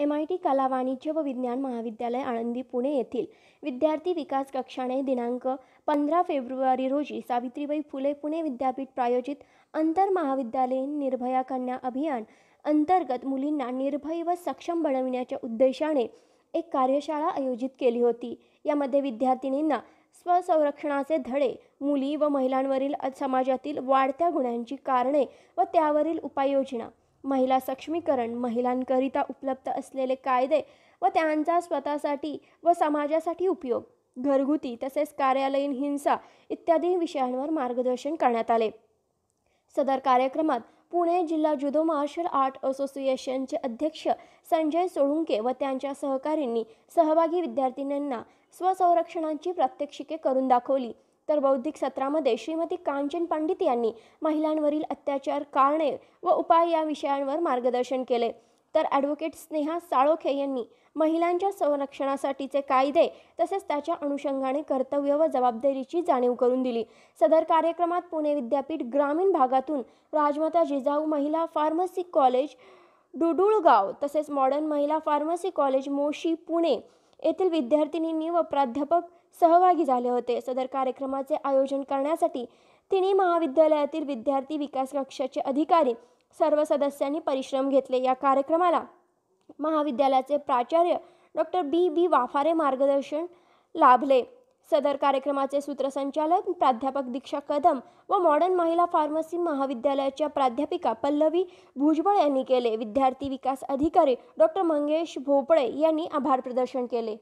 M I T कला वाणिज्य व विज्ञान महाविद्यालय आळंदी पुणे येथील विद्यार्थी विकास कक्षाने दिनांक पंधरा फेब्रुवारी रोजी सावित्रीबाई फुले पुणे विद्यापीठ प्रायोजित आंतर महाविद्यालयीन निर्भया कन्या अभियान अंतर्गत मुलींना निर्भय व सक्षम बनविण्याच्या उद्देशाने एक कार्यशाळा आयोजित केली होती यामध्ये विद्यार्थिनींना स्वसंरक्षणाचे धडे मुली व महिलांवरील समाजातील वाढत्या गुन्ह्यांची कारणे व त्यावरील उपाययोजना महिला सक्षमीकरण महिलांकरिता उपलब्ध असलेले कायदे व त्यांचा स्वतःसाठी व समाजासाठी उपयोग घरगुती तसेच कार्यालयीन हिंसा इत्यादी विषयांवर मार्गदर्शन करण्यात आले सदर कार्यक्रमात पुणे जिल्हा जुदो मार्शल आर्ट असोसिएशनचे अध्यक्ष संजय सोळुंके व त्यांच्या सहकारींनी सहभागी विद्यार्थिनींना स्वसंरक्षणाची प्रात्यक्षिके करून दाखवली तर बौद्धिक सत्रामध्ये श्रीमती कांचन पंडित यांनी महिलांवरील अत्याचार कारणे व उपाय या विषयांवर मार्गदर्शन केले तर ॲडव्होकेट स्नेहा साळोखे यांनी महिलांच्या संरक्षणासाठीचे कायदे तसेच त्याच्या अनुषंगाने कर्तव्य व जबाबदारीची जाणीव करून दिली सदर कार्यक्रमात पुणे विद्यापीठ ग्रामीण भागातून राजमाता जिजाऊ महिला फार्मसी कॉलेज डुडुळगाव तसेच मॉडर्न महिला फार्मसी कॉलेज मोशी पुणे येथील विद्यार्थिनींनी व प्राध्यापक सहभागी झाले होते सदर कार्यक्रमाचे आयोजन करण्यासाठी तिन्ही महाविद्यालयातील विद्यार्थी विकास कक्षाचे अधिकारी सर्व सदस्यांनी परिश्रम घेतले या कार्यक्रमाला महाविद्यालयाचे प्राचार्य डॉक्टर बी बी वाफारे मार्गदर्शन लाभले सदर कार्यक्रमाचे सूत्रसंचालक प्राध्यापक दीक्षा कदम व मॉडर्न महिला फार्मसी महाविद्यालयाच्या प्राध्यापिका पल्लवी भुजबळ यांनी केले विद्यार्थी विकास अधिकारी डॉक्टर मंगेश भोपळे यांनी आभार प्रदर्शन केले